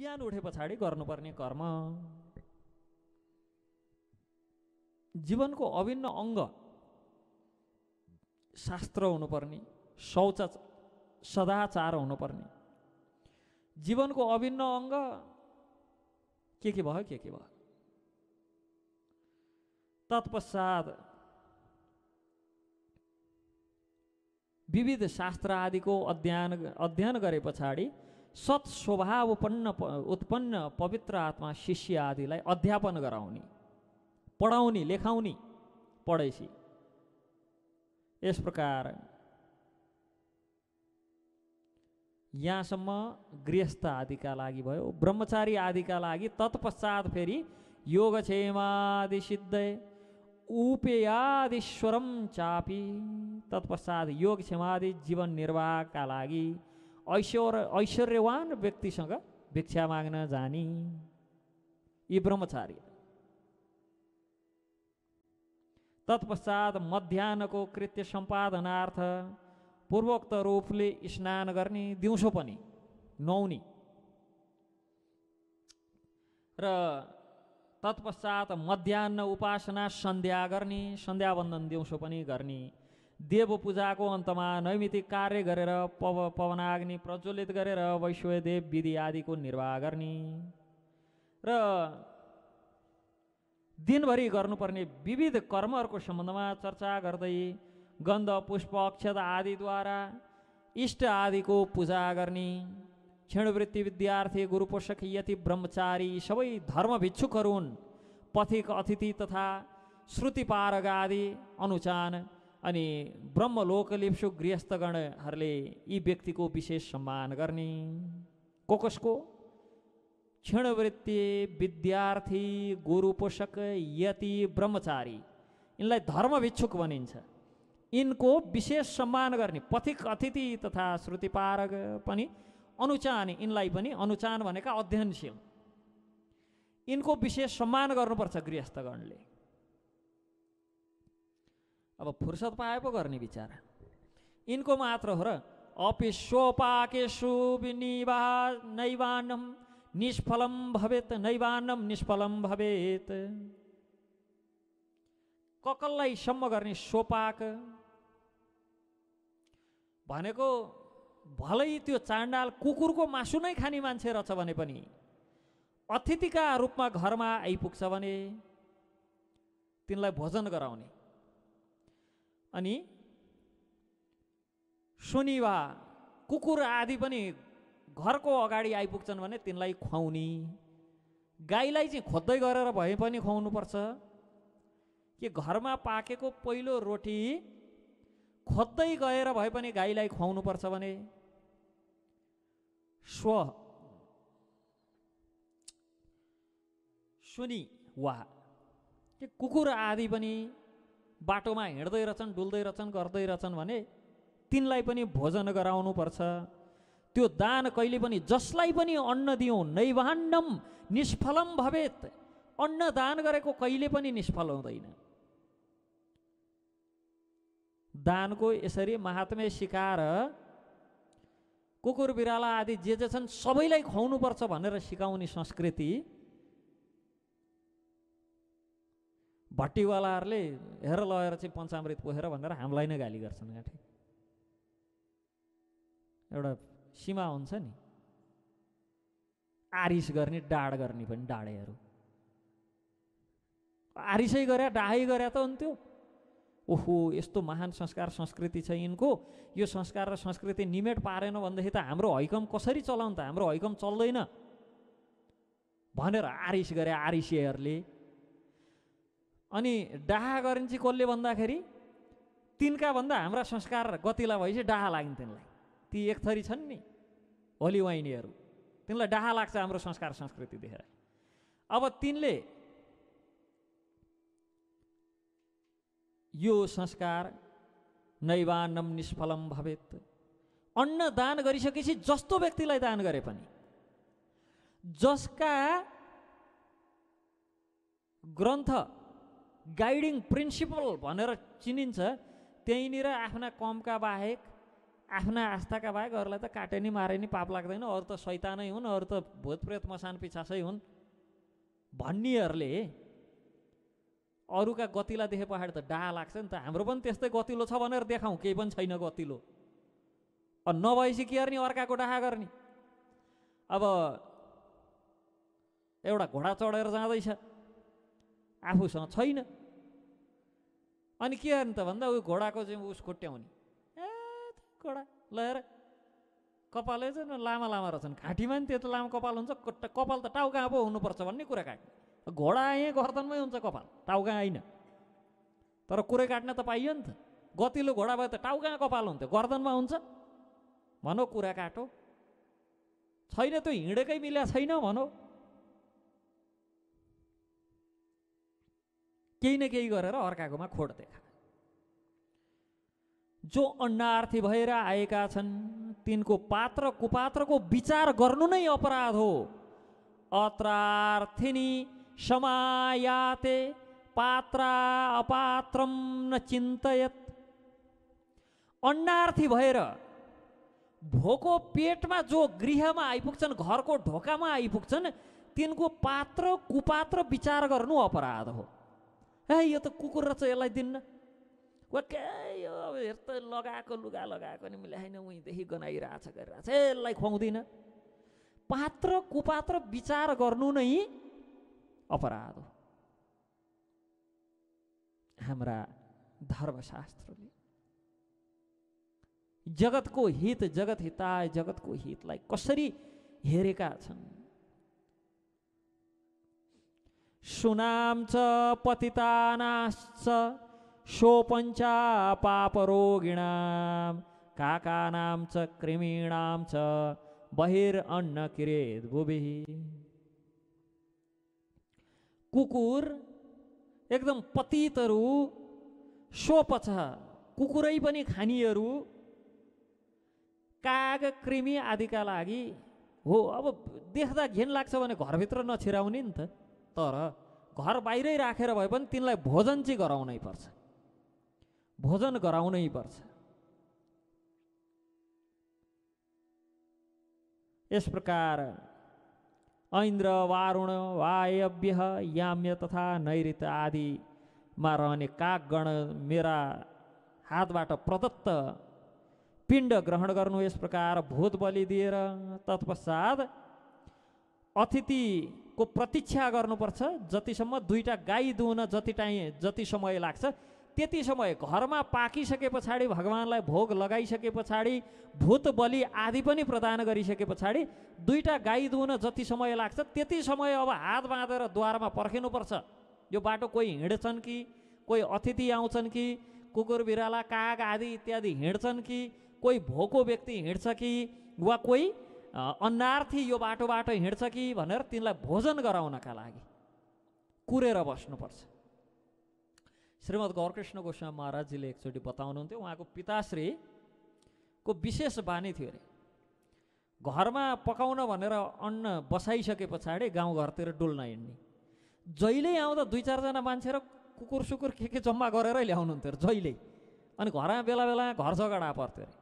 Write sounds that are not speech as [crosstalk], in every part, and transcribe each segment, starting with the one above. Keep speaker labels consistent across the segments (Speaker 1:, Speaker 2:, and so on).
Speaker 1: बिहान उठे पछाडि गर्नुपर्ने कर्म जीवनको अभिन्न अङ्ग शास्त्र हुनुपर्ने शौच सदाचार हुनुपर्ने जीवनको अभिन्न अङ्ग के के भयो के के भयो तत्पश्चात विविध शास्त्र आदिको अध्ययन अध्ययन गरे पछाडि सत्स्वभावपन्न उत्पन्न पवित्र आत्मा शिष्य आदिलाई अध्यापन गराउने पढाउने लेखाउने पढैसी यस प्रकार यहाँसम्म गृहस्थ आदिका लागि भयो ब्रह्मचारी आदिका लागि तत्पश्चात फेरि योगक्षेमादि सिद्धय उपेयादिश्वरम चापी तत्पश्चात योगक्षेमादि जीवन निर्वाहका लागि ऐश्वर ऐश्वर्यवान व्यक्तिसँग भिक्षा माग्न जाने यी ब्रह्मचारी तत्पश्चात मध्याहको कृत्य सम्पादनार्थ पूर्वोक्त रूपले स्नान गर्ने दिउँसो पनि नुहाउने र तत्पश्चात मध्याह उपासना सन्ध्या गर्ने सन्ध्यावन्दन दिउँसो पनि गर्ने देव पूजाको अन्तमा नैमितिक कार्य गरेर पव पवनाग्नि प्रज्वलित गरेर वैश्वदेव विधि आदिको निर्वाह गर्ने र दिनभरि गर्नुपर्ने विविध कर्महरूको सम्बन्धमा चर्चा गर्दै गन्ध पुष्प अक्षत आदिद्वारा इष्ट आदिको पूजा गर्ने क्षणवृत्ति विद्यार्थी गुरुपोषक यति ब्रह्मचारी सबै धर्मभिक्षुकहरू हुन् पथिक अतिथि तथा श्रुतिपारक आदि अनुचान अनि ब्रह्मलोकलिप्सु गृहस्थगणहरूले यी व्यक्तिको विशेष सम्मान गर्ने को कसको क्षणवृत्ति विद्यार्थी गुरुपोषक यति ब्रह्मचारी यिनलाई धर्मभिक्षुक भनिन्छ यिनको विशेष सम्मान गर्ने पथिक अतिथि तथा श्रुतिपारक पनि अनुचान यिनलाई पनि अनुचान भनेका अध्ययनशील यिनको विशेष सम्मान गर्नुपर्छ गृहस्थगणले अब फुर्सद पाए पो गर्ने विचार यिनको मात्र हो र अपिसोपाकेशु विनिवा नैवानम निष्फलम भवेत नैवानम निष्फलम भवेत ककललाई सम्म गर्ने सोपाक भनेको भलै त्यो चाण्डाल कुकुरको मासु नै खाने मान्छे रहेछ भने पनि अतिथिका रूपमा घरमा आइपुग्छ भने तिनलाई भोजन गराउने अनि सुनिवा कुकुर आदि पनि घरको अगाडि आइपुग्छन् भने तिनलाई खुवाउने गाईलाई चाहिँ खोज्दै गरेर भए पनि खुवाउनु पर्छ कि घरमा पाकेको पहिलो रोटी खोज्दै गएर भए पनि गाईलाई खुवाउनु पर्छ भने स्व सुनि वा कुकुर आदि पनि बाटोमा हिँड्दै रहेछन् डुल्दै रहेछन् गर्दै रहेछन् भने तिनलाई पनि भोजन गराउनु पर्छ त्यो दान कहिले पनि जसलाई पनि अन्न दियौँ नैवान्नम निष्फलम भवेत अन्न दान गरेको कहिले पनि निष्फल हुँदैन दानको यसरी महात्म्य सिकाएर कुकुर बिराला आदि जे जे छन् सबैलाई खुवाउनुपर्छ भनेर सिकाउने संस्कृति भट्टीवालाहरूले हेर लगेर चाहिँ पञ्चामृत पोखेर भनेर हामीलाई नै गाली गर्छन् गाँठे एउटा सीमा हुन्छ नि आरिस गर्ने डाड गर्ने पनि डाँडेहरू आरिसै गरे डाहै गरे त हुन्थ्यो ओहो यस्तो महान संस्कार संस्कृति छ यिनको यो संस्कार र संस्कृति निमेट पारेन भनेदेखि त हाम्रो हैकम कसरी चलाउँ त हाम्रो हैकम चल्दैन भनेर आरिस गरे आरिसीहरूले अनि डाहा गरिन्छ कसले भन्दाखेरि तिनका भन्दा हाम्रा संस्कार गतिला भएपछि डाहा लाग्ने तिनलाई ती एक थरी छन् नि होली वाइनीहरू तिनलाई डाहा लाग्छ हाम्रो संस्कार संस्कृति देखेर अब तिनले यो संस्कार नैवानम निष्फलम भवेत अन्न दान गरिसकेपछि जस्तो व्यक्तिलाई दान गरे पनि जसका ग्रन्थ गाइडिङ प्रिन्सिपल भनेर चिनिन्छ त्यहीँनिर आफ्ना कमका बाहेक आफ्ना आस्थाका बाहेक अरूलाई त काटे नि मारे नि पाप लाग्दैन अरू त सैतानै हुन् अरू त भूतप्रेत मसान पिछासै हुन् भन्नेहरूले अरूका गतिलाई देखे पछाडि त डा लाग्छ नि त हाम्रो पनि त्यस्तै गतिलो छ भनेर देखाउँ केही पनि छैन गतिलो नभएपछि के गर्ने अर्काको डाहा गर्ने अब एउटा घोडा चढेर जाँदैछ आफूसँग छैन अनि के गर्ने त भन्दा ऊ घोडाको चाहिँ उस खोट्याउने ए घोडा ल हेर कपालै चाहिँ लामा लामा रहेछन् घाँटीमा नि त्यो लामो कपाल हुन्छ कपाल त टाउका पो हुनुपर्छ भन्ने कुरा काट्ने घोडा यहीँ गर्दनमै हुन्छ कपाल टाउका होइन तर कुरै काट्न त पाइयो नि त गतिलो घोडा भए त टाउका कपाल हुन्थ्यो गर्दनमा हुन्छ भनौ कुरा काटो छैन त्यो हिँडेकै मिल्या छैन भनौ केही न केही गरेर अर्काकोमा खोट देखा जो अन्नार्थी भएर आएका छन् तिनको पात्र कुपात्रको विचार गर्नु नै अपराध हो अत्रार्थिनी समायाते पात्रा अपात्रम न चिन्तयत अन्नार्थी भएर भोको पेटमा जो गृहमा आइपुग्छन् घरको ढोकामा आइपुग्छन् तिनको पात्र कुपात्र विचार गर्नु अपराध हो ए यो त कुकुर रहेछ यसलाई दिन्न वाक्कै यो अब हेर त लगाएको लुगा लगाएको नि मैले होइन उहीँदेखि गनाइरहेछ गरिरहेछ यसलाई खुवाउँदिनँ पात्र कुपात्र विचार गर्नु नै अपराध हो हाम्रा धर्मशास्त्रले जगतको हित जगत हिताय जगतको हितलाई कसरी हेरेका छन् सुनाम्च पतितानाश्च शोपञ्च पापरोगिणां काकानां च कृमीणां च अन्न किरेत भुभिः कुकुर एकदम पतितहरू शोप छ कुकुरै पनि खानीहरू काग कृमि आदिका लागि हो अब देख्दा घिन लाग्छ भने घरभित्र नछिराउने नि त तर घर बाहिरै राखेर भए पनि तिनलाई भोजन चाहिँ गराउनै पर्छ भोजन गराउनै पर्छ यस प्रकार ऐन्द्र वारुण वायव्य याम्य तथा नैरित आदिमा रहने कागण मेरा हातबाट प्रदत्त पिण्ड ग्रहण गर्नु यस प्रकार भूत बलि दिएर तत्पश्चात अतिथि को प्रतीक्षा गर्नुपर्छ जतिसम्म दुईवटा गाई दुहुन जति टाइम जति समय लाग्छ त्यति समय घरमा पाकिसके पछाडि भगवान्लाई भोग लगाइसके पछाडि भूत बलि आदि पनि प्रदान गरिसके पछाडि दुईवटा गाई दुहुन जति समय लाग्छ त्यति समय अब हात बाँधेर द्वारमा पर्खिनुपर्छ यो बाटो कोही हिँड्छन् कि कोही अतिथि आउँछन् कि कुकुर बिराला काग आदि इत्यादि हिँड्छन् कि कोही भोको व्यक्ति हिँड्छ कि वा कोही अन्नार्थी यो बाटो बाटो हिँड्छ कि भनेर तिनलाई भोजन गराउनका लागि कुरेर बस्नुपर्छ श्रीमद् गौरकृष्ण गोस्वामी महाराजजीले एकचोटि बताउनुहुन्थ्यो उहाँको पिताश्रीको विशेष बानी थियो अरे घरमा पकाउन भनेर अन्न बसाइसके पछाडि गाउँघरतिर डुल्न हिँड्ने जहिल्यै आउँदा दुई चारजना मान्छे र कुकुर सुकुर के के जम्मा गरेरै ल्याउनुहुन्थ्यो अरे जहिल्यै अनि घरमा बेला बेला घर झगडा पर्थ्यो अरे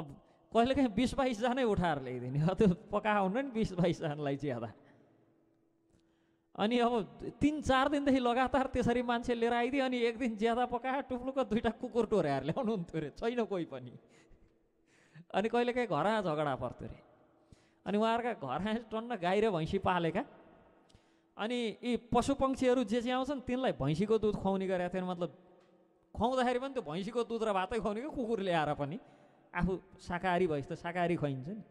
Speaker 1: अब कहिलेकाहीँ बिस बाइसजनै उठाएर ल्याइदिने [laughs] त्यो पकाउनु नि बिस बाइसजनालाई ज्यादा अनि अब तिन चार दिनदेखि लगातार त्यसरी मान्छे लिएर आइदियो अनि एक दिन ज्यादा पकाएर टुप्लुको दुइटा कुकुर टोऱ्याएर ल्याउनु हुन्थ्यो अरे छैन कोही पनि [laughs] अनि कहिलेकाहीँ घर झगडा पर्थ्यो अरे अनि उहाँहरूका घर टन्न गाई र भैँसी पालेका अनि यी पशु पक्षीहरू जे चाहिँ आउँछन् तिनलाई भैँसीको दुध खुवाउने गरेका थिएन मतलब खुवाउँदाखेरि पनि त्यो भैँसीको दुध र भातै खुवाउने कि कुकुर ल्याएर पनि आफू शाकाहारी भएपछि त शाकाहारी खुवाइन्छ नि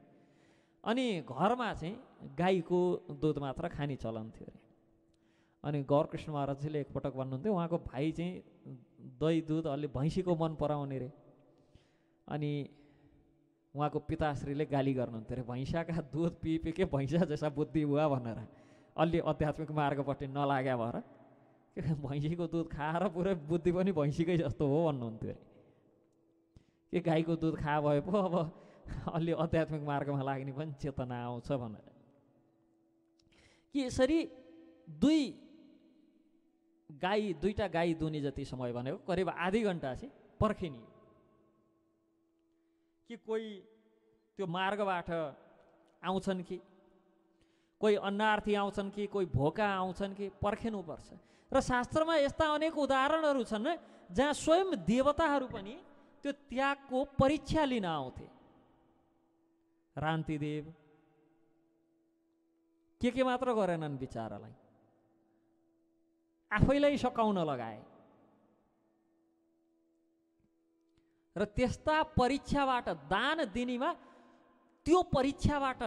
Speaker 1: अनि घरमा चाहिँ गाईको दुध मात्र खाने चलन थियो अरे अनि गौरकृष्ण महाराजीले एकपटक भन्नुहुन्थ्यो उहाँको भाइ चाहिँ दही दुध अलि भैँसीको मन पराउने रे अनि उहाँको पिताश्रीले गाली गर्नुहुन्थ्यो अरे भैँसाका दुध के भैँसा जसा बुद्धि हुवा भनेर अलि आध्यात्मिक मार्गपट्टि नलाग्या भएर भैँसीको दुध खाएर पुरै बुद्धि पनि भैँसीकै जस्तो हो भन्नुहुन्थ्यो अरे के गाईको दुध खा भए पो अब अलि आध्यात्मिक मार्गमा लाग्ने पनि चेतना आउँछ भनेर कि यसरी दुई गाई दुईवटा गाई दुनी जति समय भनेको करिब आधी घन्टा चाहिँ पर्खिने कि कोही त्यो मार्गबाट आउँछन् कि कोही अन्नार्थी आउँछन् कि कोही भोका आउँछन् कि पर्खिनुपर्छ र शास्त्रमा यस्ता अनेक उदाहरणहरू छन् जहाँ स्वयं देवताहरू पनि त्यो त्यागको परीक्षा लिन आउँथे रान्तिदेव के के मात्र गरेनन् विचारालाई आफैलाई सकाउन लगाए र त्यस्ता परीक्षाबाट दान दिनेमा त्यो परीक्षाबाट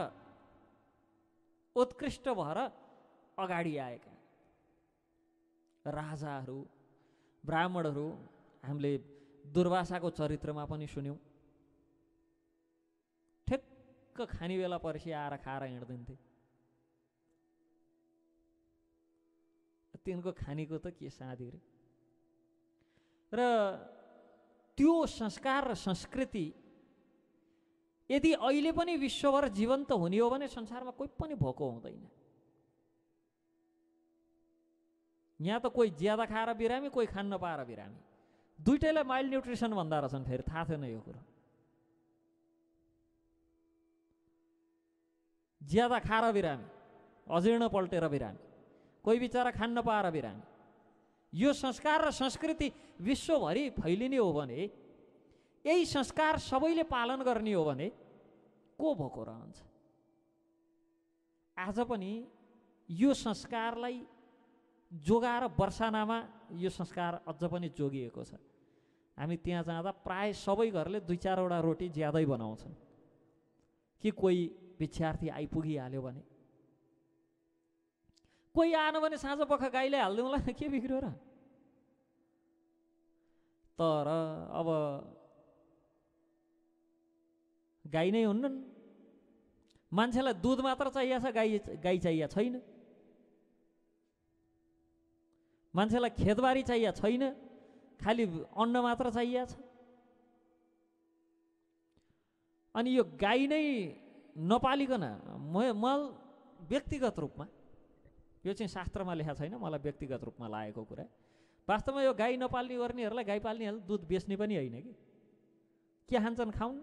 Speaker 1: उत्कृष्ट भएर अगाडि आएका राजाहरू ब्राह्मणहरू हामीले दुर्वासाको चरित्रमा पनि सुन्यौँ ठ्याक्क खाने बेला पर्सि आएर खाएर हिँड्दिन्थे तिनको खानेको त के साँधी रे र त्यो संस्कार र संस्कृति यदि अहिले पनि विश्वभर जीवन्त हुने हो भने संसारमा कोही पनि भोको हुँदैन यहाँ त कोही ज्यादा खाएर बिरामी कोही खान नपाएर बिरामी दुइटैलाई माइल्ड न्युट्रिसन भन्दा रहेछन् फेरि थाहा थिएन यो कुरो ज्यादा खाएर बिरामी अजीर्ण पल्टेर बिरामी कोही बिचरा खान नपाएर बिरामी यो संस्कार र संस्कृति विश्वभरि फैलिने हो भने यही संस्कार सबैले पालन गर्ने हो भने को भएको रहन्छ आज पनि यो संस्कारलाई जोगाएर वर्षानामा यो संस्कार अझ पनि जोगिएको छ हामी त्यहाँ जाँदा प्राय सबै घरले दुई चारवटा रोटी ज्यादै बनाउँछन् कि कोही विद्यार्थी आइपुगिहाल्यो भने कोही आएन भने साँझ पख गाईलाई हालिदिउँला के बिग्रियो र तर अब गाई नै हुन्नन् मान्छेलाई दुध मात्र चाहिएको छ गाई गाई चाहिएको छैन मान्छेलाई खेतबारी चाहिएको छैन खालि अन्न मात्र चाहिएको छ अनि यो गाई नै नपालिकन म मल व्यक्तिगत रूपमा यो चाहिँ शास्त्रमा लेखा छैन मलाई व्यक्तिगत रूपमा लागेको कुरा वास्तवमा यो गाई नपाल्ने गर्नेहरूलाई गाई पाल्नेहरू दुध बेच्ने पनि होइन कि के खान्छन् खाउन्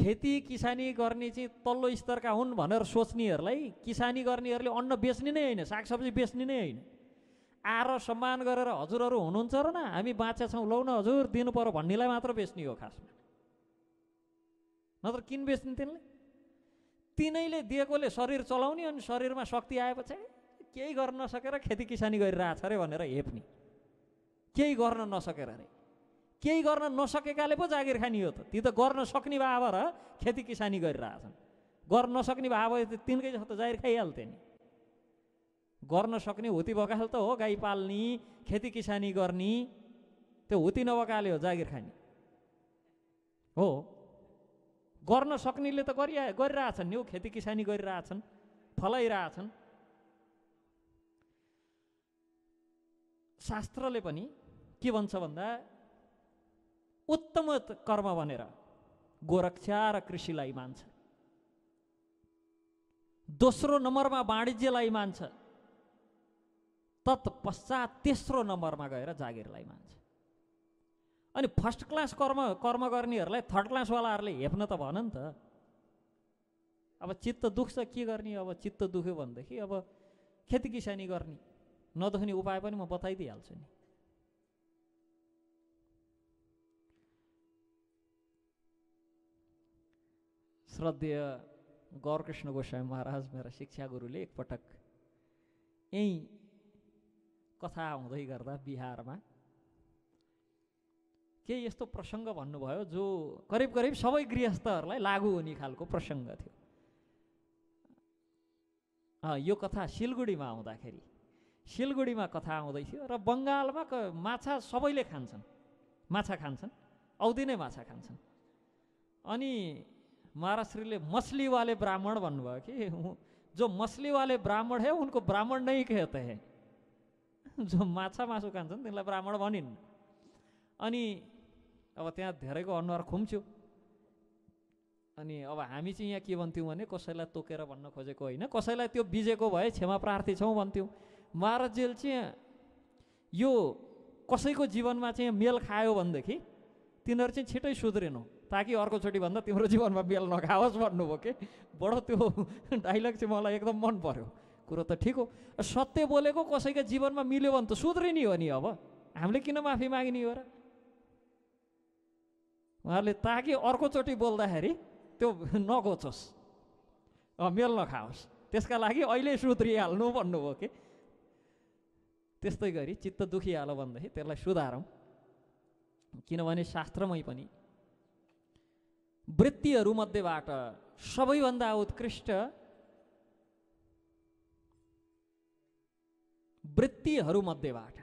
Speaker 1: खेती किसानी गर्ने चाहिँ तल्लो स्तरका हुन् भनेर सोच्नेहरूलाई किसानी गर्नेहरूले अन्न बेच्ने नै होइन सागसब्जी बेच्ने नै होइन आएर सम्मान गरेर हजुरहरू हुनुहुन्छ र न हामी बाँचे छौँ लौ न हजुर दिनु पऱ्यो भन्नेलाई मात्र बेच्ने हो खासमा नत्र किन बेच्ने तिनले तिनैले दिएकोले शरीर चलाउने अनि शरीरमा शक्ति आएपछि केही गर्न नसकेर खेती किसानी गरिरहेछ अरे भनेर हेप्ने केही गर्न नसकेर अरे केही गर्न नसकेकाले पो जागिर खाने हो त ती त गर्न सक्ने भाव र खेती किसानी गरिरहेछन् गर्न नसक्ने भाव तिनकै जस्तो जागिर खाइहाल्थे नि गर्न सक्ने हुती भकाल त हो गाई पाल्ने खेती किसानी गर्ने त्यो हुती नभकाले हो जागिर खाने हो गर्न सक्नेले त गरि गरिरहेछन् नि हो खेती किसानी गरिरहेछन् फलाइरहेछन् शास्त्रले पनि के भन्छ भन्दा उत्तम कर्म भनेर गोरक्षा र कृषिलाई मान्छ दोस्रो नम्बरमा वाणिज्यलाई मान्छ तत्पश्चात तेस्रो नम्बरमा गएर जागिरलाई मान्छ अनि फर्स्ट क्लास कर्म कर्म गर्नेहरूलाई थर्ड क्लासवालाहरूले हेप्न त भन नि त अब चित्त दुख्छ के गर्ने अब चित्त दुख्यो भनेदेखि अब खेती किसानी गर्ने नदुख्ने उपाय पनि म बताइदिइहाल्छु नि श्रद्धेय गौरकृष्ण गोस्वामी महाराज मेरा शिक्षा गुरुले एकपटक यहीँ कथा हुँदै गर्दा बिहारमा केही यस्तो प्रसङ्ग भन्नुभयो जो करिब करिब सबै गृहस्थहरूलाई लागु हुने खालको प्रसङ्ग थियो यो कथा सिलगढीमा आउँदाखेरि सिलगढीमा कथा आउँदै थियो र बङ्गालमा माछा सबैले खान्छन् माछा खान्छन् औधी नै माछा खान्छन् अनि महाराष्ट्रीले मछलीवाले ब्राह्मण भन्नुभयो कि जो मछलीवाले ब्राह्मण है उनको ब्राह्मण नै कहते हैं जो माछा मासु खान्छन् तिनलाई ब्राह्मण भनिन् अनि अब त्यहाँ धेरैको अनुहार खुम्थ्यो अनि अब हामी चाहिँ यहाँ के भन्थ्यौँ भने कसैलाई तोकेर भन्न खोजेको होइन कसैलाई त्यो बिजेको भए क्षमा प्रार्थी छौँ भन्थ्यौँ महाराजेल चाहिँ यो कसैको जीवनमा चाहिँ मेल खायो भनेदेखि तिनीहरू चाहिँ छिटै सुध्रेनौ ताकि भन्दा तिम्रो जीवनमा मेल नखाओस् भन्नुभयो कि बडो त्यो डाइलग चाहिँ मलाई एकदम मन पर्यो कुरो त ठिक हो सत्य बोलेको कसैको जीवनमा मिल्यो भने त सुध्रिने हो नि अब हामीले किन माफी माग्ने हो र उहाँहरूले ताकि अर्कोचोटि बोल्दाखेरि त्यो नगोचोस् मेल नखाओस् त्यसका लागि अहिले सुध्रिहाल्नु भन्नुभयो कि त्यस्तै गरी चित्त दुखिहालो भनेदेखि त्यसलाई सुधारौँ किनभने शास्त्रमै पनि वृत्तिहरूमध्येबाट सबैभन्दा उत्कृष्ट वृत्तिहरूमध्येबाट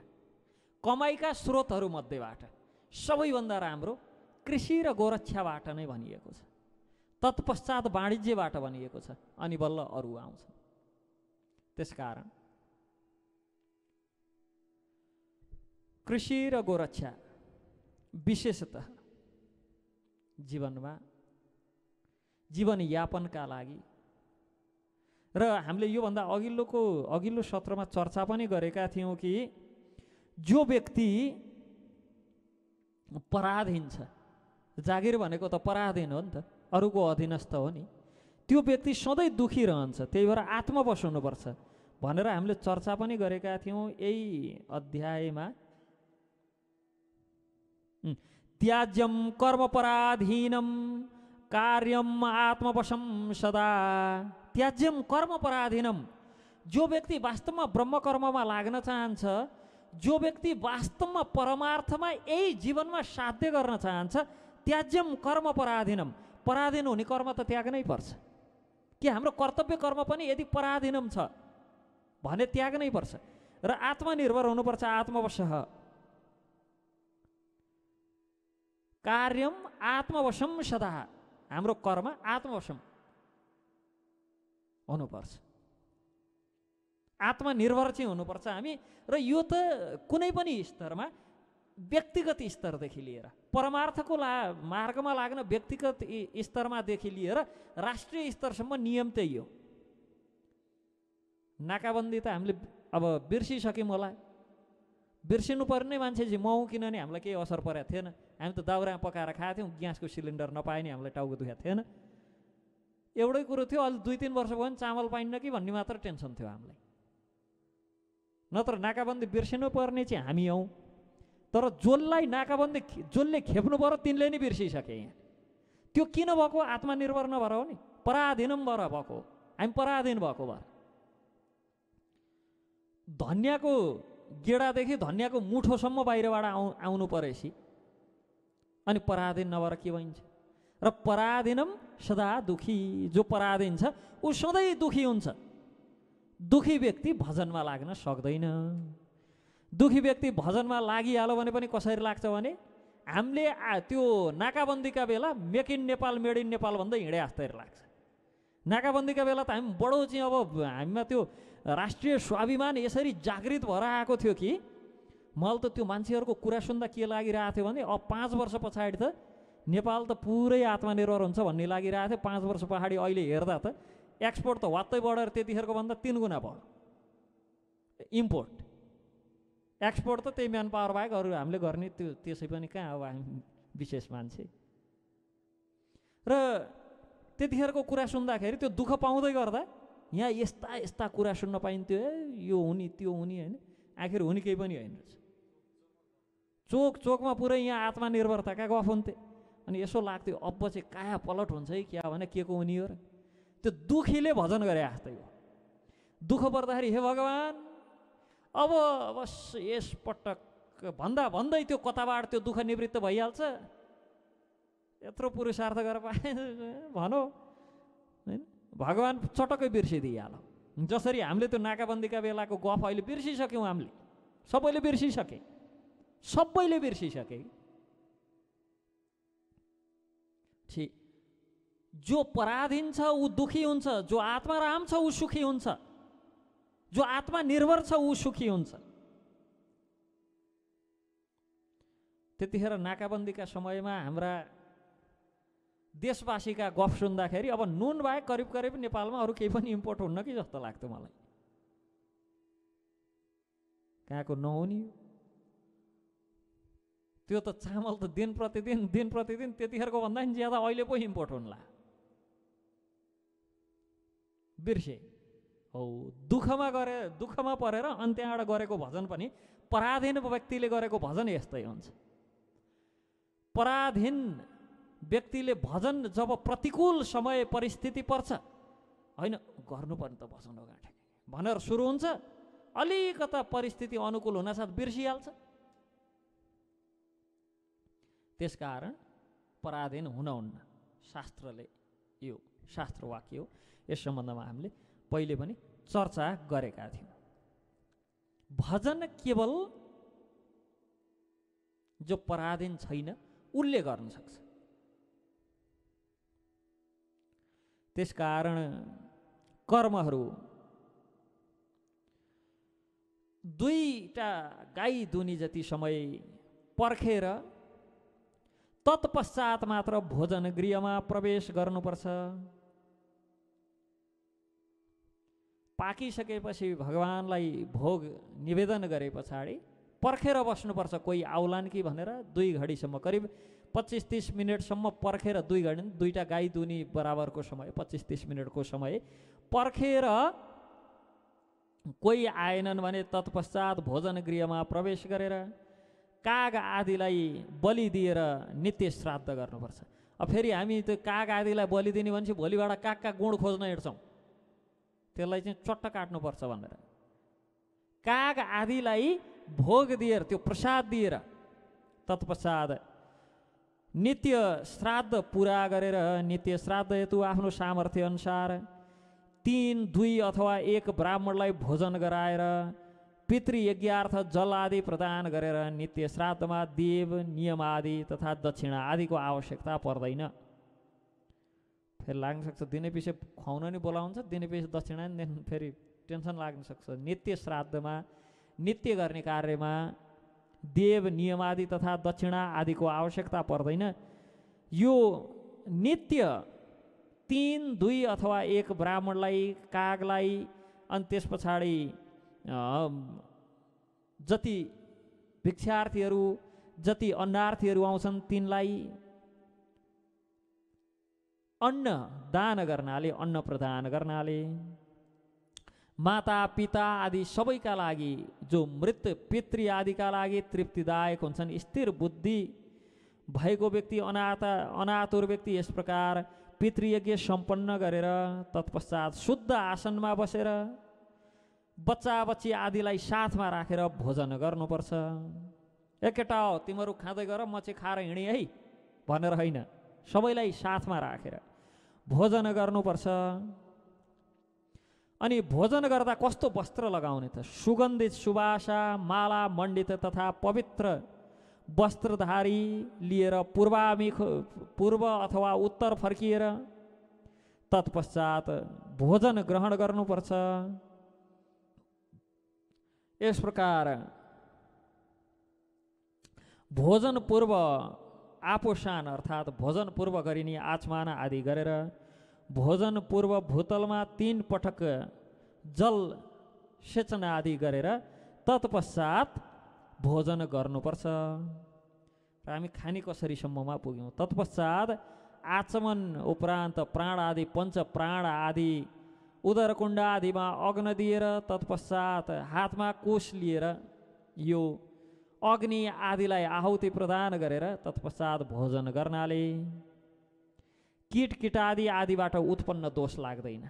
Speaker 1: कमाइका स्रोतहरूमध्येबाट सबैभन्दा राम्रो कृषि र गोरक्षाबाट नै भनिएको छ तत्पश्चात वाणिज्यबाट भनिएको छ अनि बल्ल अरू आउँछ त्यसकारण कृषि र गोरक्षा विशेषत जीवनमा जीवनयापनका लागि र हामीले योभन्दा अघिल्लोको अघिल्लो सत्रमा चर्चा पनि गरेका थियौँ कि जो व्यक्ति पराधीन छ जागिर भनेको त पराधीन हो नि त अरूको अधीनस्थ हो नि त्यो व्यक्ति सधैँ दुखी रहन्छ त्यही भएर आत्मवश हुनुपर्छ भनेर हामीले चर्चा पनि गरेका थियौँ यही अध्यायमा त्याज्यम कर्मपराधीनम कार्यम आत्मवशम सदा त्याज्यम कर्म पराधीनम जो व्यक्ति वास्तवमा ब्रह्म कर्ममा लाग्न चाहन्छ जो व्यक्ति वास्तवमा परमार्थमा यही जीवनमा साध्य गर्न चाहन्छ त्याज्यम कर्म पराधीनम पराधीन हुने कर्म त त्याग्नै पर्छ कि हाम्रो कर्तव्य कर्म पनि यदि पराधीनम छ भने त्याग्नै पर्छ र आत्मनिर्भर हुनुपर्छ आत्मवश कार्यम आत्मवशम सदा हाम्रो कर्म आत्मवशम हुनुपर्छ आत्मनिर्भर चाहिँ हुनुपर्छ हामी र यो त कुनै पनि स्तरमा व्यक्तिगत स्तरदेखि लिएर परमार्थको ला मार्गमा लाग्न व्यक्तिगत स्तरमादेखि लिएर राष्ट्रिय स्तरसम्म नियम त्यही हो नाकाबन्दी त हामीले अब बिर्सिसक्यौँ होला बिर्सिनु पर्ने मान्छे मौँ किनभने हामीलाई केही असर परेको थिएन हामी त दाउरा पकाएर खाएको थियौँ ग्यासको सिलिन्डर नपाए नि हामीलाई टाउको दुखेको थिएन एउटै कुरो थियो अहिले दुई तिन वर्ष भयो भने चामल पाइन्न कि भन्ने मात्र टेन्सन थियो हामीलाई नत्र नाकाबन्दी बिर्सिनु पर्ने चाहिँ हामी हौँ तर जसलाई नाकाबन्दी जसले खेप्नु पर्यो तिनले नै बिर्सिसके यहाँ त्यो किन भएको आत्मनिर्भर नभएर हो नि पराधीन भएर भएको हामी पराधीन भएको भएर धन्याको गेडादेखि धन्याको मुठोसम्म बाहिरबाट आउ आउनु परेपछि अनि पराधीन नभएर के भइन्छ र पराधीनम सदा दुखी जो पराधीन छ ऊ सधैँ दुखी हुन्छ दुखी व्यक्ति भजनमा लाग्न सक्दैन दुखी व्यक्ति भजनमा लागिहाल्यो भने पनि कसरी लाग्छ भने हामीले त्यो नाकाबन्दीका बेला make in Nepal made in Nepal भन्दै हिँडे जस्तै लाग्छ नाकाबन्दीका बेला त हामी बडो चाहिँ अब हामीमा त्यो राष्ट्रिय स्वाभिमान यसरी जागृत भएर आएको थियो कि मलाई त त्यो मान्छेहरूको कुरा सुन्दा के लागिरहेको थियो भने अब पाँच वर्ष पछाडि त नेपाल त पुरै आत्मनिर्भर हुन्छ भन्ने लागिरहेको थियो पाँच वर्ष पछाडि अहिले हेर्दा त एक्सपोर्ट त वात्तै बढेर त्यतिखेरको भन्दा तिन गुणा भयो इम्पोर्ट एक्सपोर्ट त त्यही म्यान पावर बाहेक अरू हामीले गर्ने त्यो त्यसै पनि कहाँ अब हामी विशेष मान्छे र त्यतिखेरको कुरा सुन्दाखेरि त्यो दुःख पाउँदै गर्दा यहाँ यस्ता यस्ता कुरा सुन्न पाइन्थ्यो है यो हुने त्यो हुने होइन आखिर हुने केही पनि होइन रहेछ चोक चोकमा पुरै यहाँ आत्मनिर्भरता कहाँ गफ हुन्थे अनि यसो लाग्थ्यो अब चाहिँ काया पलट हुन्छ है क्या भने के को हुने हो र त्यो दुखीले भजन गरे जस्तै हो दुःख पर्दाखेरि हे भगवान् अब अवश्य यसपटक भन्दा भन्दै त्यो कताबाट त्यो दुःख निवृत्त भइहाल्छ यत्रो पुरुषार्थ गरेर पाए भनौँ होइन भगवान् चटक्कै बिर्सिदिइहाल जसरी हामीले त्यो नाकाबन्दीका बेलाको गफ अहिले बिर्सिसक्यौँ हामीले सबैले बिर्सिसके सबैले बिर्सिसके थिए जो पराधीन छ ऊ दुखी हुन्छ जो आत्मा राम छ ऊ सुखी हुन्छ जो आत्मा निर्भर छ ऊ सुखी हुन्छ त्यतिखेर नाकाबन्दीका समयमा हाम्रा देशवासीका गफ सुन्दाखेरि अब नुन बाहेक करिब करिब नेपालमा अरू केही पनि इम्पोर्ट हुन्न कि जस्तो लाग्थ्यो मलाई कहाँको नहुने त्यो त चामल त दिन प्रतिदिन दिन प्रतिदिन त्यतिखेरको भन्दा पनि ज्यादा अहिले पो इम्पोर्ट हुन्ला बिर्से हौ दुःखमा गरे दुःखमा परेर अनि त्यहाँबाट गरेको भजन पनि पराधीन व्यक्तिले गरेको भजन यस्तै हुन्छ पराधीन व्यक्तिले भजन जब प्रतिकूल समय परिस्थिति पर्छ होइन गर्नुपर्ने त भजन हो गाँठे भनेर सुरु हुन्छ अलिकता परिस्थिति अनुकूल हुनासाथ बिर्सिहाल्छ कारण पराधीन हुनहुन्न शास्त्रले यो शास्त्र वाक्य हो यस सम्बन्धमा हामीले पहिले पनि चर्चा गरेका थियौँ भजन केवल जो पराधीन छैन उसले गर्न सक्छ त्यसकारण कर्महरू दुईवटा गाई दुनी जति समय पर्खेर तत्पश्चात मात्र भोजन गृहमा प्रवेश गर्नुपर्छ पाकिसकेपछि भगवान्लाई भोग निवेदन गरे पछाडि पर्खेर बस्नुपर्छ कोही आउलान् कि भनेर दुई घडीसम्म करिब पच्चिस तिस मिनटसम्म पर्खेर दुई घडी दुईवटा गाई दुनी बराबरको समय पच्चिस तिस मिनटको समय पर्खेर कोही आएनन् भने तत्पश्चात भोजन गृहमा प्रवेश गरेर काग आदिलाई बलि दिएर नित्य श्राद्ध गर्नुपर्छ अब फेरि हामी त्यो काग आदिलाई बलिदिने भनेपछि भोलिबाट कागका गुण खोज्न हिँड्छौँ त्यसलाई चाहिँ चट्ट काट्नुपर्छ भनेर काग आदिलाई भोग दिएर त्यो प्रसाद दिएर तत्पश्चात नित्य श्राद्ध पुरा गरेर नित्य श्राद्ध हेतु आफ्नो सामर्थ्य अनुसार तिन दुई अथवा एक ब्राह्मणलाई भोजन गराएर पितृयज्ञ अर्थ जल आदि प्रदान गरेर नित्य श्राद्धमा देव नियम आदि तथा दक्षिणा आदिको आवश्यकता पर्दैन फेरि लाग्न सक्छ दिने पछि खुवाउन नि बोलाउँछ दिने पछि दक्षिणा नि फेरि टेन्सन लाग्न सक्छ नित्य श्राद्धमा नित्य गर्ने कार्यमा देव नियम आदि तथा दक्षिणा आदिको आवश्यकता पर्दैन यो नित्य तिन दुई अथवा एक ब्राह्मणलाई कागलाई अनि त्यस पछाडि जति भिक्षार्थीहरू जति अन्नार्थीहरू आउँछन् तिनलाई अन्न दान गर्नाले अन्न प्रदान गर्नाले माता पिता आदि सबैका लागि जो मृत पितृ आदिका लागि तृप्तिदायक हुन्छन् स्थिर बुद्धि भएको व्यक्ति अनाथ अनातुर व्यक्ति यस प्रकार पितृयज्ञ सम्पन्न गरेर तत्पश्चात् शुद्ध आसनमा बसेर बच्चा बच्ची आदिलाई साथमा राखेर रा भोजन गर्नुपर्छ ए केटा हो तिमीहरू खाँदै गर म चाहिँ खाएर हिँडेँ है भनेर होइन सबैलाई साथमा राखेर रा। भोजन गर्नुपर्छ अनि भोजन गर्दा कस्तो वस्त्र लगाउने त सुगन्धित सुबासा माला मण्डित तथा पवित्र वस्त्रधारी लिएर पूर्वामिख पूर्व अथवा उत्तर फर्किएर तत्पश्चात भोजन ग्रहण गर्नुपर्छ यस प्रकार भोजन पूर्व आपोसान अर्थात् भोजन पूर्व गरिने आचमान आदि गरेर भोजन पूर्व भूतलमा तिन पटक जल सेचन आदि गरेर तत्पश्चात भोजन गर्नुपर्छ र हामी खाने कसरी सम्ममा पुग्यौँ तत्पश्चात आचमन उपरान्त प्राण आदि पञ्च प्राण आदि उदरकुण्ड आदिमा अग्न दिएर तत्पश्चात हातमा कोष लिएर यो अग्नि आदिलाई आहुति प्रदान गरेर तत्पश्चात भोजन गर्नाले किट किटादि आदिबाट उत्पन्न दोष लाग्दैन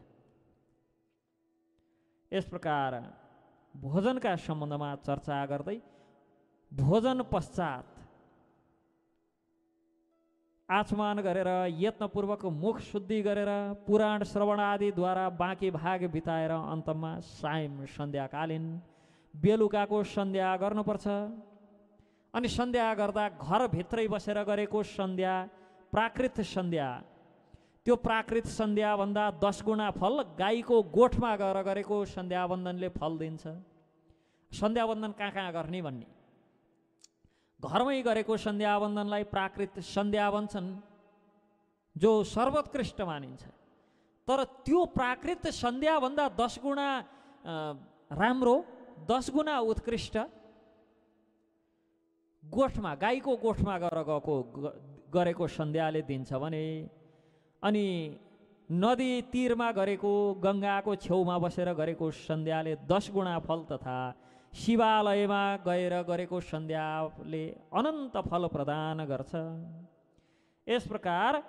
Speaker 1: यस प्रकार भोजनका सम्बन्धमा चर्चा गर्दै भोजन पश्चात आचमान गरेर यत्नपूर्वक मुख शुद्धि गरेर पुराण श्रवण आदिद्वारा बाँकी भाग बिताएर अन्तमा सायम सन्ध्याकालीन बेलुकाको सन्ध्या गर्नुपर्छ अनि सन्ध्या गर्दा घरभित्रै बसेर गरेको सन्ध्या प्राकृत सन्ध्या त्यो प्राकृत सन्ध्याभन्दा दस गुणा फल गाईको गोठमा गएर गरेको सन्ध्यावन्दनले फल दिन्छ सन्ध्यावन्दन कहाँ कहाँ गर्ने भन्ने घरमै गरेको सन्ध्यावन्दनलाई प्राकृत सन्ध्यावन्छन् जो सर्वोत्कृष्ट मानिन्छ तर त्यो प्राकृत सन्ध्याभन्दा दस गुणा राम्रो दस गुणा उत्कृष्ट गोठमा गाईको गोठमा गएर गएको गरेको सन्ध्याले दिन्छ भने अनि नदी तीरमा गरेको गङ्गाको छेउमा बसेर गरेको सन्ध्याले दस गुणा फल तथा शिवालयमा गएर गरेको सन्ध्याले अनन्त फल प्रदान गर्छ यस प्रकार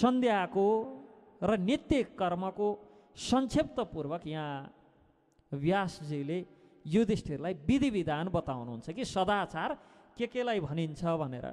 Speaker 1: सन्ध्याको र नित्य कर्मको संक्षिप्तपूर्वक यहाँ व्यासजीले युधिष्ठिरलाई विधि विधान बताउनुहुन्छ कि सदाचार के केलाई भनिन्छ भनेर